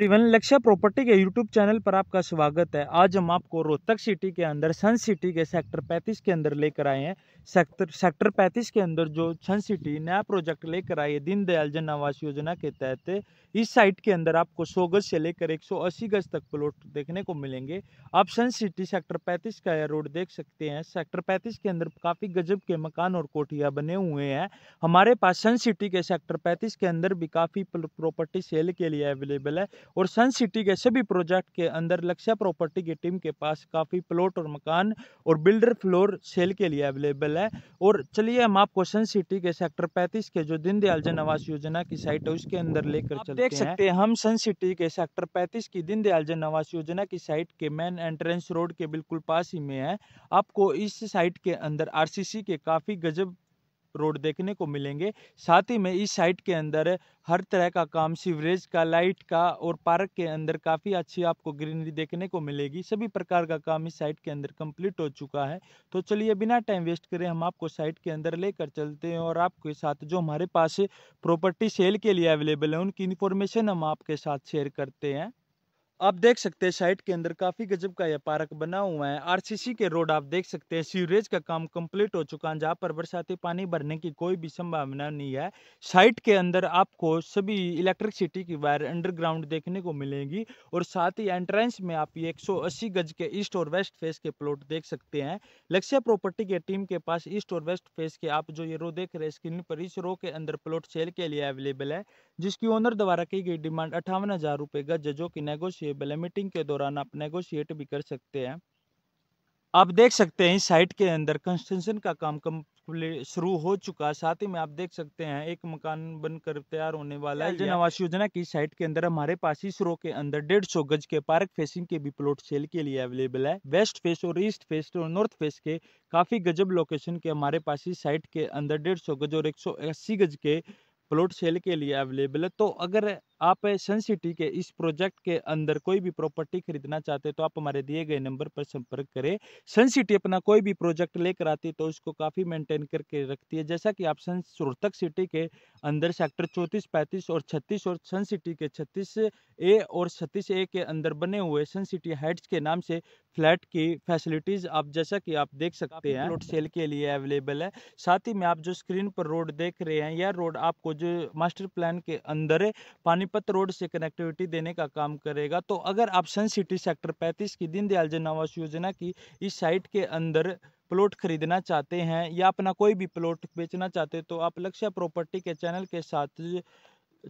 रिवन लक्ष्य प्रॉपर्टी के YouTube channel पर आपका स्वागत है आज हम आपको रोहतक सिटी के अंदर सन सिटी के सेक्टर 35 के अंदर लेकर आए हैं सेक्टर सेक्टर 35 के अंदर जो सन सिटी नया प्रोजेक्ट लेकर आई है दीनदयाल जन आवास योजना के तहत इस साइट के अंदर आपको 100 गज से लेकर 180 गज तक प्लॉट देखने को मिलेंगे आप सन सिटी सेक्टर पैंतीस का यह रोड देख सकते हैं सेक्टर पैंतीस के अंदर काफ़ी गजब के मकान और कोठिया बने हुए हैं हमारे पास सन सिटी के सेक्टर पैंतीस के अंदर भी काफ़ी प्रॉपर्टी सेल के लिए अवेलेबल है और सन सिटी के सभी प्रोजेक्ट के अंदर लक्ष्य प्रॉपर्टी की टीम के पास काफ़ी प्लॉट और मकान और बिल्डर फ्लोर सेल के लिए अवेलेबल है और चलिए हम आपको सन सिटी के सेक्टर पैंतीस के जो दीनदयाल जन आवास योजना की साइट है उसके अंदर लेकर चलते देख सकते हैं हम सन सिटी के सेक्टर पैंतीस की दीनदयाल जन आवास योजना की साइट के मेन एंट्रेंस रोड के बिल्कुल पास ही में है आपको इस साइट के अंदर आर के काफ़ी गजब रोड देखने को मिलेंगे साथ ही में इस साइट के अंदर हर तरह का काम सीवरेज का लाइट का और पार्क के अंदर काफ़ी अच्छी आपको ग्रीनरी देखने को मिलेगी सभी प्रकार का काम इस साइट के अंदर कंप्लीट हो चुका है तो चलिए बिना टाइम वेस्ट करें हम आपको साइट के अंदर लेकर चलते हैं और आपके साथ जो हमारे पास प्रॉपर्टी सेल के लिए अवेलेबल है उनकी इन्फॉर्मेशन हम आपके साथ शेयर करते हैं आप देख सकते हैं साइट के अंदर काफी गजब का यह पार्क बना हुआ है आरसीसी के रोड आप देख सकते हैं सीवरेज का काम कंप्लीट हो चुका है जहाँ पर बरसाती पानी भरने की कोई भी संभावना नहीं है साइट के अंदर आपको सभी इलेक्ट्रिसिटी की वायर अंडरग्राउंड देखने को मिलेंगी और साथ ही एंट्रेंस में आप ये 180 गज के ईस्ट और वेस्ट फेस के प्लॉट देख सकते हैं लक्ष्य प्रॉपर्टी के टीम के पास ईस्ट और वेस्ट फेस के आप जो ये रो देख रहे हैं स्क्रीन पर इस रो के अंदर प्लॉट सेल के लिए अवेलेबल है जिसकी ओनर द्वारा की गई डिमांड अठावन हजार गज जो की नेगोशिएट अवेलेबल है मीटिंग के दौरान आप नेगोशिएट भी कर सकते हैं आप देख सकते हैं इस साइट के अंदर कंस्ट्रक्शन का काम कम शुरू हो चुका साथ ही में आप देख सकते हैं एक मकान बनकर तैयार होने वाला है जन आवास योजना की साइट के अंदर हमारे पास इस रो के अंदर डेढ़ सौ गज के पार्क फेसिंग के भी प्लॉट सेल के लिए अवेलेबल है वेस्ट फेस और ईस्ट फेस और नॉर्थ फेस के काफी गजब लोकेशन के हमारे पास इस साइट के अंदर डेढ़ गज और एक गज के प्लॉट सेल के लिए अवेलेबल है तो अगर आप सन सिटी के इस प्रोजेक्ट के अंदर कोई भी प्रॉपर्टी खरीदना चाहते हैं तो आप हमारे दिए गए नंबर पर संपर्क करें सन सिटी अपना कोई भी प्रोजेक्ट लेकर आती है तो उसको काफ़ी मेंटेन करके रखती है जैसा कि आप सन रोहतक सिटी के अंदर सेक्टर चौंतीस पैंतीस और छत्तीस और सन सिटी के छत्तीस ए और छत्तीस ए के अंदर बने हुए सन सिटी हाइट्स के नाम से फ्लैट की फैसिलिटीज़ आप जैसा कि आप देख सकते हैं रोड सेल के लिए अवेलेबल है साथ ही में आप जो स्क्रीन पर रोड देख रहे हैं यह रोड आपको जो मास्टर प्लान के अंदर पानी पानीपत रोड से कनेक्टिविटी देने का काम करेगा तो अगर आप सन सिटी सेक्टर पैंतीस की दीनदयाल जन आवास योजना की इस साइट के अंदर प्लॉट खरीदना चाहते हैं या अपना कोई भी प्लॉट बेचना चाहते हैं तो आप लक्ष्य प्रॉपर्टी के चैनल के साथ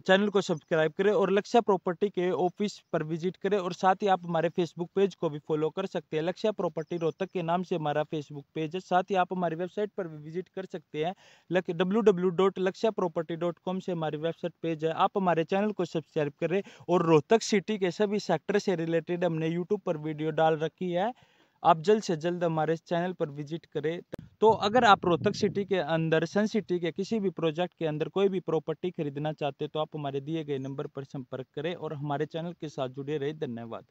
चैनल को सब्सक्राइब करें और लक्ष्य प्रॉपर्टी के ऑफिस पर विजिट करें और साथ ही आप हमारे फेसबुक पेज को भी फॉलो कर सकते हैं लक्ष्य प्रॉपर्टी रोहतक के नाम से हमारा फेसबुक पेज है साथ ही आप हमारी वेबसाइट पर भी विजिट कर सकते हैं W W dot Lakshya property dot com से हमारी वेबसाइट पेज है आप हमारे चैनल को सब्सक्राइब करें और रोहतक सिटी के सभी सेक्टर से रिलेटेड हमने यूट्यूब पर वीडियो डाल रखी है आप जल्द से जल्द हमारे चैनल पर विजिट करें तो अगर आप रोहतक सिटी के अंदर सन सिटी के किसी भी प्रोजेक्ट के अंदर कोई भी प्रॉपर्टी खरीदना चाहते हो तो आप हमारे दिए गए नंबर पर संपर्क करें और हमारे चैनल के साथ जुड़े रहे धन्यवाद